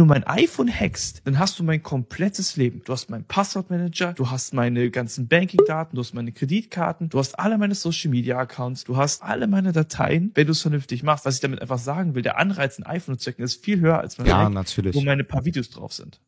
du mein iPhone hackst, dann hast du mein komplettes Leben. Du hast meinen Passwortmanager, du hast meine ganzen Banking-Daten, du hast meine Kreditkarten, du hast alle meine Social-Media-Accounts, du hast alle meine Dateien, wenn du es vernünftig machst. Was ich damit einfach sagen will, der Anreiz, ein iPhone zu checken, ist viel höher als mein ja, Hack, natürlich. wo meine paar Videos drauf sind.